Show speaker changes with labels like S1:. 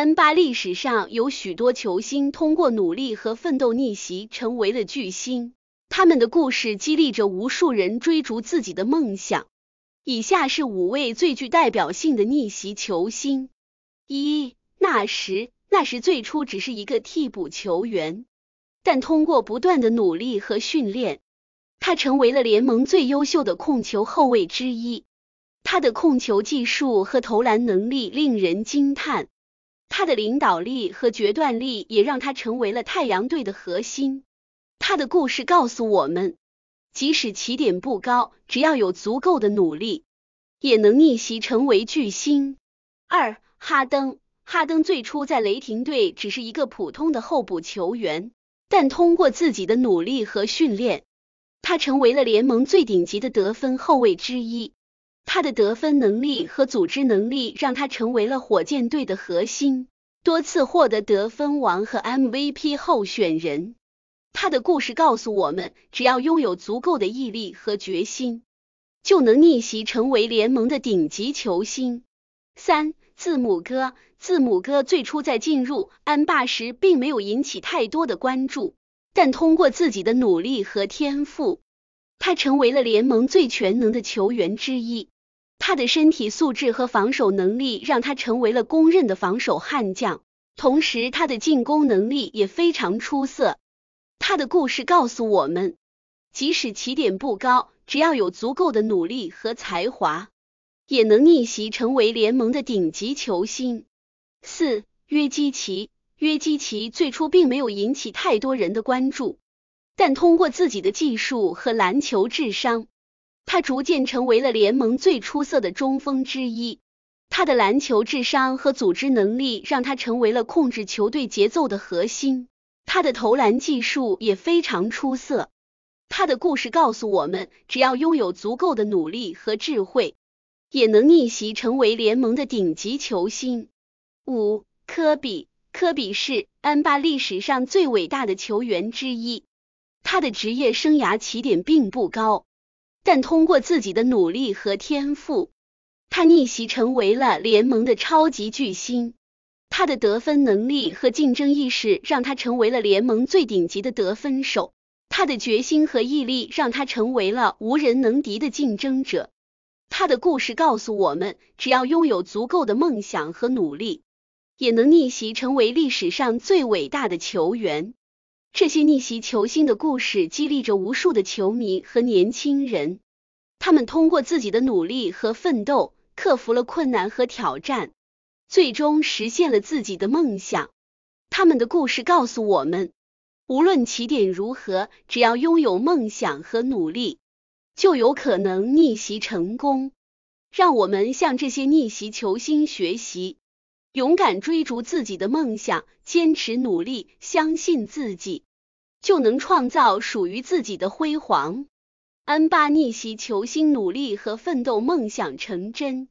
S1: NBA 历史上有许多球星通过努力和奋斗逆袭成为了巨星，他们的故事激励着无数人追逐自己的梦想。以下是五位最具代表性的逆袭球星：一、纳什。纳什最初只是一个替补球员，但通过不断的努力和训练，他成为了联盟最优秀的控球后卫之一。他的控球技术和投篮能力令人惊叹。他的领导力和决断力也让他成为了太阳队的核心。他的故事告诉我们，即使起点不高，只要有足够的努力，也能逆袭成为巨星。二、哈登，哈登最初在雷霆队只是一个普通的候补球员，但通过自己的努力和训练，他成为了联盟最顶级的得分后卫之一。他的得分能力和组织能力让他成为了火箭队的核心，多次获得得分王和 MVP 候选人。他的故事告诉我们，只要拥有足够的毅力和决心，就能逆袭成为联盟的顶级球星。三字母哥，字母哥最初在进入安 b 时并没有引起太多的关注，但通过自己的努力和天赋，他成为了联盟最全能的球员之一。他的身体素质和防守能力让他成为了公认的防守悍将，同时他的进攻能力也非常出色。他的故事告诉我们，即使起点不高，只要有足够的努力和才华，也能逆袭成为联盟的顶级球星。四约基奇，约基奇最初并没有引起太多人的关注，但通过自己的技术和篮球智商。他逐渐成为了联盟最出色的中锋之一，他的篮球智商和组织能力让他成为了控制球队节奏的核心。他的投篮技术也非常出色。他的故事告诉我们，只要拥有足够的努力和智慧，也能逆袭成为联盟的顶级球星。五科比，科比是 NBA 历史上最伟大的球员之一。他的职业生涯起点并不高。但通过自己的努力和天赋，他逆袭成为了联盟的超级巨星。他的得分能力和竞争意识让他成为了联盟最顶级的得分手。他的决心和毅力让他成为了无人能敌的竞争者。他的故事告诉我们，只要拥有足够的梦想和努力，也能逆袭成为历史上最伟大的球员。这些逆袭球星的故事激励着无数的球迷和年轻人。他们通过自己的努力和奋斗，克服了困难和挑战，最终实现了自己的梦想。他们的故事告诉我们，无论起点如何，只要拥有梦想和努力，就有可能逆袭成功。让我们向这些逆袭球星学习。勇敢追逐自己的梦想，坚持努力，相信自己，就能创造属于自己的辉煌。安巴逆袭球星，努力和奋斗，梦想成真。